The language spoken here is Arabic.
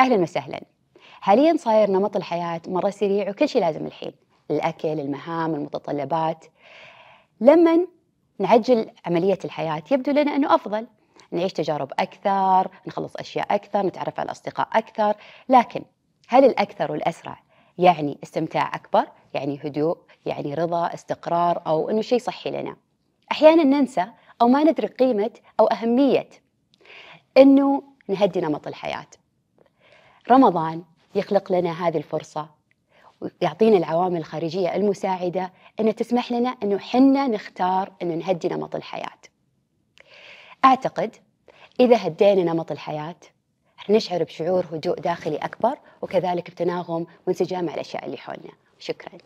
اهلا وسهلا حاليا صاير نمط الحياه مره سريع وكل شيء لازم الحين الاكل المهام المتطلبات لما نعجل عمليه الحياه يبدو لنا انه افضل نعيش تجارب اكثر نخلص اشياء اكثر نتعرف على الاصدقاء اكثر لكن هل الاكثر والاسرع يعني استمتاع اكبر يعني هدوء يعني رضا استقرار او انه شيء صحي لنا احيانا ننسى او ما ندرك قيمه او اهميه انه نهدي نمط الحياه رمضان يخلق لنا هذه الفرصة ويعطينا العوامل الخارجية المساعدة أن تسمح لنا أنه حنا نختار أنه نهدي نمط الحياة أعتقد إذا هدينا نمط الحياة نشعر بشعور هدوء داخلي أكبر وكذلك بتناغم وانسجام مع الأشياء اللي حولنا شكراً